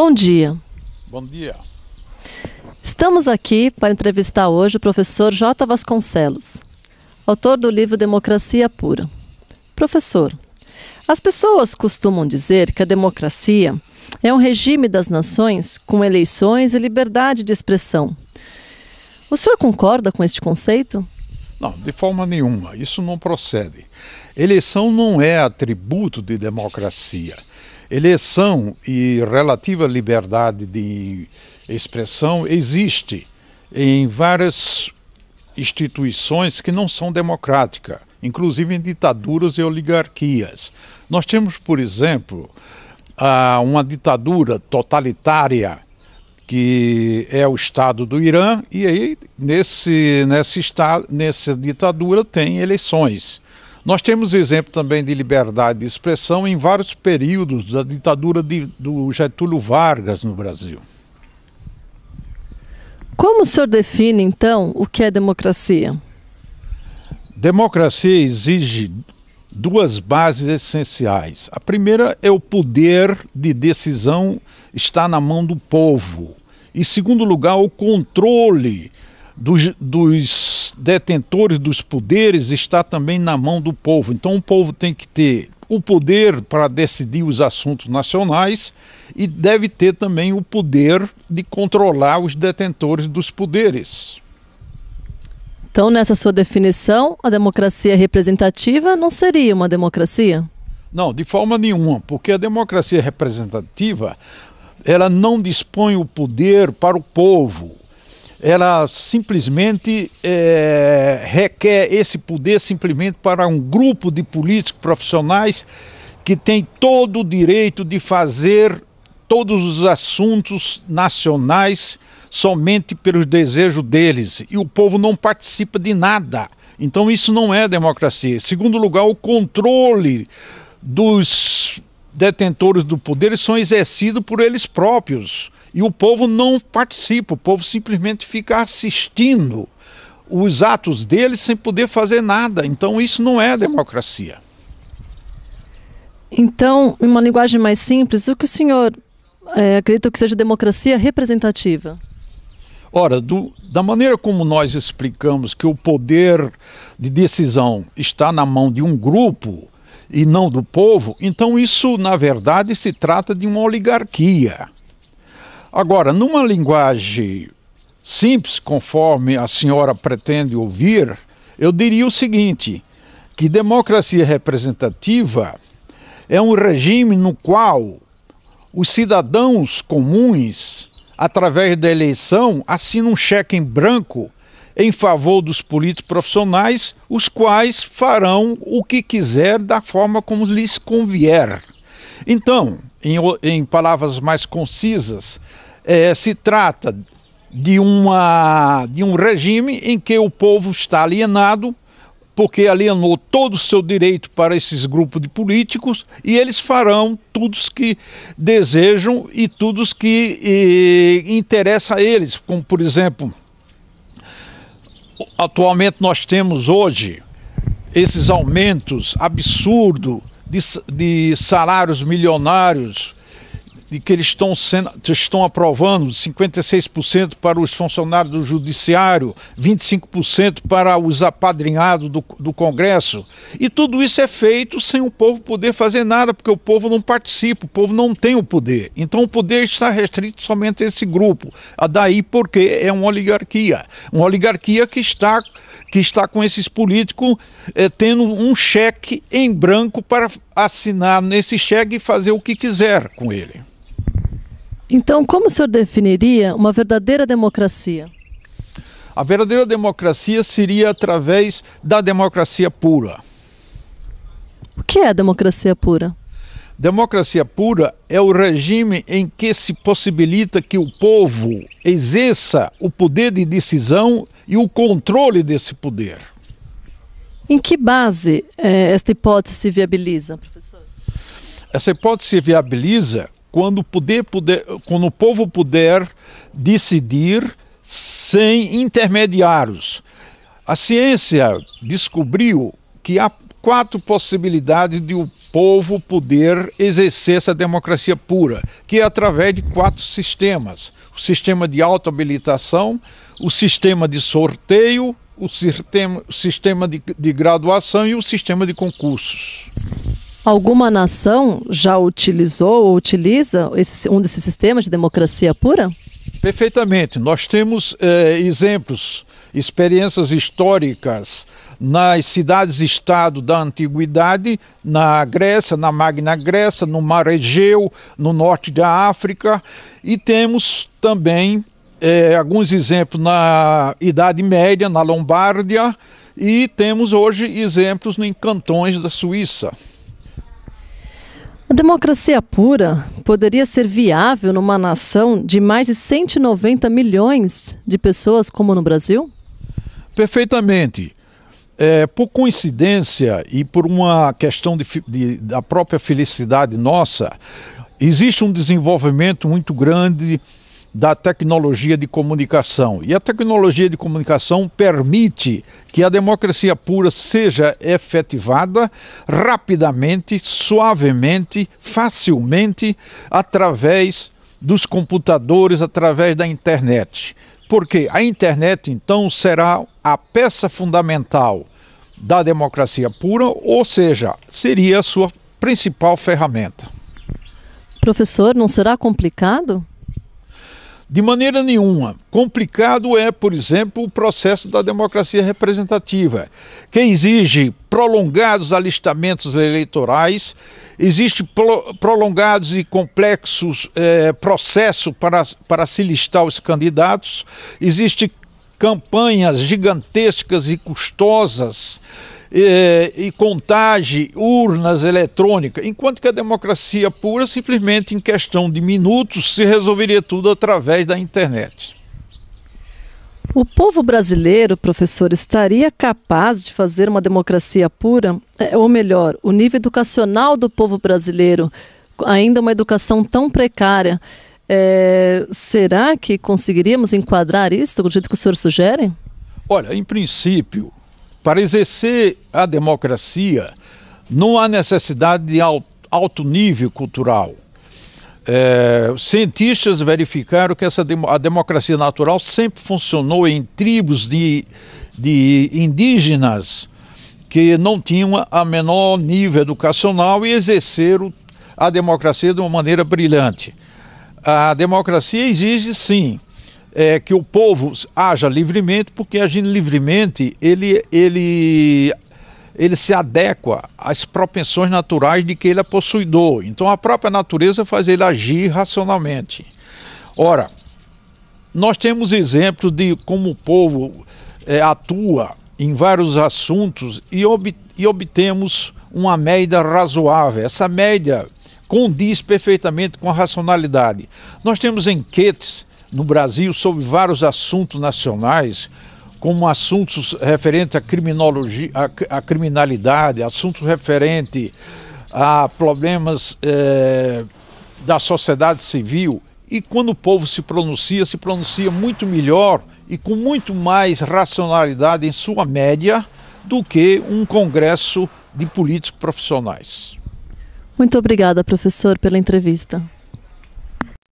Bom dia. Bom dia. Estamos aqui para entrevistar hoje o professor J. Vasconcelos, autor do livro Democracia Pura. Professor, as pessoas costumam dizer que a democracia é um regime das nações com eleições e liberdade de expressão. O senhor concorda com este conceito? Não, de forma nenhuma. Isso não procede. Eleição não é atributo de democracia. Eleição e relativa liberdade de expressão existe em várias instituições que não são democráticas, inclusive em ditaduras e oligarquias. Nós temos, por exemplo, uma ditadura totalitária que é o Estado do Irã, e aí nesse, nesse estado, nessa ditadura tem eleições. Nós temos exemplo também de liberdade de expressão em vários períodos da ditadura de, do Getúlio Vargas no Brasil. Como o senhor define, então, o que é democracia? Democracia exige duas bases essenciais. A primeira é o poder de decisão está na mão do povo. Em segundo lugar, o controle dos, dos detentores dos poderes está também na mão do povo. Então o povo tem que ter o poder para decidir os assuntos nacionais e deve ter também o poder de controlar os detentores dos poderes. Então, nessa sua definição, a democracia representativa não seria uma democracia? Não, de forma nenhuma, porque a democracia representativa ela não dispõe o poder para o povo ela simplesmente é, requer esse poder simplesmente para um grupo de políticos profissionais que tem todo o direito de fazer todos os assuntos nacionais somente pelos desejos deles e o povo não participa de nada. Então isso não é democracia. Em segundo lugar, o controle dos detentores do poder são exercidos por eles próprios e o povo não participa, o povo simplesmente fica assistindo os atos dele sem poder fazer nada. Então isso não é democracia. Então, em uma linguagem mais simples, o que o senhor é, acredita que seja democracia representativa? Ora, do, da maneira como nós explicamos que o poder de decisão está na mão de um grupo e não do povo, então isso, na verdade, se trata de uma oligarquia. Agora, numa linguagem simples, conforme a senhora pretende ouvir, eu diria o seguinte: que democracia representativa é um regime no qual os cidadãos comuns, através da eleição, assinam um cheque em branco em favor dos políticos profissionais, os quais farão o que quiser da forma como lhes convier. Então, em, em palavras mais concisas, é, se trata de, uma, de um regime em que o povo está alienado, porque alienou todo o seu direito para esses grupos de políticos e eles farão tudo que desejam e tudo que e, interessa a eles, como por exemplo, atualmente nós temos hoje esses aumentos absurdos de, de salários milionários de que eles estão, sendo, estão aprovando 56% para os funcionários do Judiciário, 25% para os apadrinhados do, do Congresso. E tudo isso é feito sem o povo poder fazer nada, porque o povo não participa, o povo não tem o poder. Então o poder está restrito somente a esse grupo. A daí porque é uma oligarquia. Uma oligarquia que está que está com esses políticos eh, tendo um cheque em branco para assinar nesse cheque e fazer o que quiser com ele. Então, como o senhor definiria uma verdadeira democracia? A verdadeira democracia seria através da democracia pura. O que é democracia pura? Democracia pura é o regime em que se possibilita que o povo exerça o poder de decisão e o controle desse poder. Em que base eh, esta hipótese se viabiliza, professor? Essa hipótese se viabiliza quando, poder quando o povo puder decidir sem intermediários. A ciência descobriu que há quatro possibilidades de o povo poder exercer essa democracia pura, que é através de quatro sistemas: o sistema de auto-habilitação, o sistema de sorteio, o sistema, de, de graduação e o sistema de concursos. Alguma nação já utilizou ou utiliza esse, um desses sistemas de democracia pura? Perfeitamente. Nós temos eh, exemplos, experiências históricas nas cidades-estado da antiguidade, na Grécia, na Magna Grécia, no Mar Egeu, no norte da África, e temos também é, alguns exemplos na Idade Média, na Lombardia, e temos hoje exemplos em cantões da Suíça. A democracia pura poderia ser viável numa nação de mais de 190 milhões de pessoas como no Brasil? Perfeitamente. É, por coincidência e por uma questão de, de, da própria felicidade nossa, existe um desenvolvimento muito grande da tecnologia de comunicação. E a tecnologia de comunicação permite que a democracia pura seja efetivada rapidamente, suavemente, facilmente, através dos computadores, através da internet. Porque a internet, então, será a peça fundamental da democracia pura, ou seja, seria a sua principal ferramenta. Professor, não será complicado? De maneira nenhuma. Complicado é, por exemplo, o processo da democracia representativa, que exige prolongados alistamentos eleitorais, existe pro, prolongados e complexos eh, processos para, para se listar os candidatos, existe campanhas gigantescas e custosas e, e contage urnas eletrônicas, enquanto que a democracia pura, simplesmente em questão de minutos, se resolveria tudo através da internet. O povo brasileiro, professor, estaria capaz de fazer uma democracia pura? É, ou melhor, o nível educacional do povo brasileiro, ainda uma educação tão precária, é, será que conseguiríamos enquadrar isso do jeito que o senhor sugere? Olha, em princípio, para exercer a democracia, não há necessidade de alto nível cultural. É, cientistas verificaram que essa a democracia natural sempre funcionou em tribos de, de indígenas que não tinham a menor nível educacional e exerceram a democracia de uma maneira brilhante. A democracia exige, sim, é, que o povo haja livremente, porque agindo livremente, ele, ele, ele se adequa às propensões naturais de que ele é possuidor. Então a própria natureza faz ele agir racionalmente. Ora, nós temos exemplos de como o povo é, atua em vários assuntos e, ob, e obtemos uma média razoável. Essa média condiz perfeitamente com a racionalidade. Nós temos enquetes no Brasil sobre vários assuntos nacionais, como assuntos referentes à criminologia, à, à criminalidade, assuntos referentes a problemas eh, da sociedade civil. E quando o povo se pronuncia, se pronuncia muito melhor e com muito mais racionalidade em sua média do que um congresso de políticos profissionais. Muito obrigada, professor, pela entrevista.